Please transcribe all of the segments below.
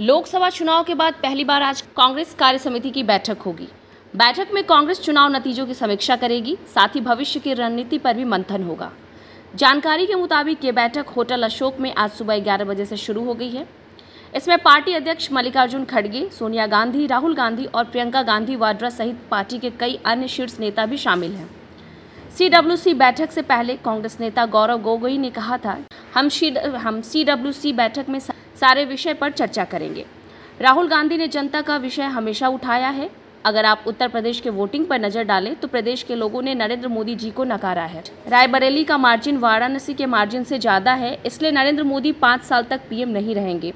लोकसभा चुनाव के बाद पहली बार आज कांग्रेस कार्य समिति की बैठक होगी बैठक में कांग्रेस चुनाव नतीजों की समीक्षा करेगी साथ ही भविष्य की रणनीति पर भी मंथन होगा जानकारी के मुताबिक ये बैठक होटल अशोक में आज सुबह ग्यारह बजे से शुरू हो गई है इसमें पार्टी अध्यक्ष मल्लिकार्जुन खड़गे सोनिया गांधी राहुल गांधी और प्रियंका गांधी वाड्रा सहित पार्टी के कई अन्य शीर्ष नेता भी शामिल हैं सी बैठक से पहले कांग्रेस नेता गौरव गोगोई ने कहा था हम सी हम सी डब्ल्यू सी बैठक में सारे विषय पर चर्चा करेंगे राहुल गांधी ने जनता का विषय हमेशा उठाया है अगर आप उत्तर प्रदेश के वोटिंग पर नजर डालें तो प्रदेश के लोगों ने नरेंद्र मोदी जी को नकारा है रायबरेली का मार्जिन वाराणसी के मार्जिन से ज्यादा है इसलिए नरेंद्र मोदी पाँच साल तक पीएम नहीं रहेंगे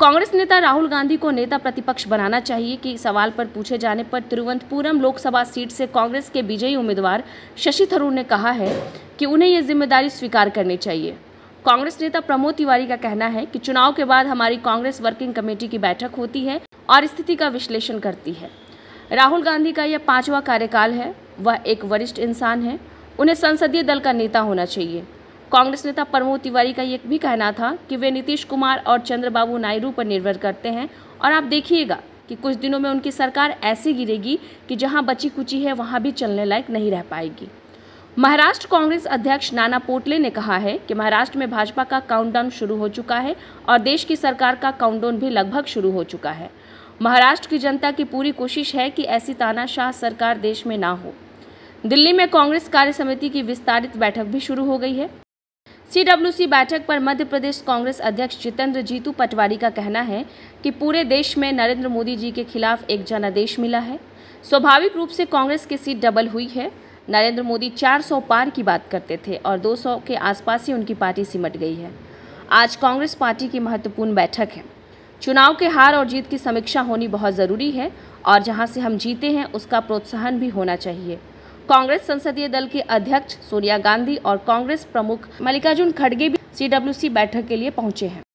कांग्रेस नेता राहुल गांधी को नेता प्रतिपक्ष बनाना चाहिए कि सवाल पर पूछे जाने पर तिरुवंतपुरम लोकसभा सीट से कांग्रेस के विजयी उम्मीदवार शशि थरूर ने कहा है कि उन्हें यह जिम्मेदारी स्वीकार करनी चाहिए कांग्रेस नेता प्रमोद तिवारी का कहना है कि चुनाव के बाद हमारी कांग्रेस वर्किंग कमेटी की बैठक होती है और स्थिति का विश्लेषण करती है राहुल गांधी का यह पांचवा कार्यकाल है वह एक वरिष्ठ इंसान है उन्हें संसदीय दल का नेता होना चाहिए कांग्रेस नेता प्रमोद तिवारी का यह भी कहना था कि वे नीतीश कुमार और चंद्रबाबू नायडू पर निर्भर करते हैं और आप देखिएगा कि कुछ दिनों में उनकी सरकार ऐसी गिरेगी कि जहाँ बची कुची है वहाँ भी चलने लायक नहीं रह पाएगी महाराष्ट्र कांग्रेस अध्यक्ष नाना पोटले ने कहा है कि महाराष्ट्र में भाजपा का काउंटडाउन शुरू हो चुका है और देश की सरकार का काउंटडाउन भी लगभग शुरू हो चुका है महाराष्ट्र की जनता की पूरी कोशिश है कि ऐसी तानाशाह सरकार देश में ना हो दिल्ली में कांग्रेस कार्य समिति की विस्तारित बैठक भी शुरू हो गई है सी बैठक पर मध्य प्रदेश कांग्रेस अध्यक्ष जितेंद्र जीतू पटवारी का कहना है कि पूरे देश में नरेंद्र मोदी जी के खिलाफ एक जनादेश मिला है स्वाभाविक रूप से कांग्रेस की सीट डबल हुई है नरेंद्र मोदी 400 पार की बात करते थे और 200 के आसपास ही उनकी पार्टी सिमट गई है आज कांग्रेस पार्टी की महत्वपूर्ण बैठक है चुनाव के हार और जीत की समीक्षा होनी बहुत ज़रूरी है और जहाँ से हम जीते हैं उसका प्रोत्साहन भी होना चाहिए कांग्रेस संसदीय दल के अध्यक्ष सोनिया गांधी और कांग्रेस प्रमुख मल्लिकार्जुन खड़गे भी सी बैठक के लिए पहुँचे हैं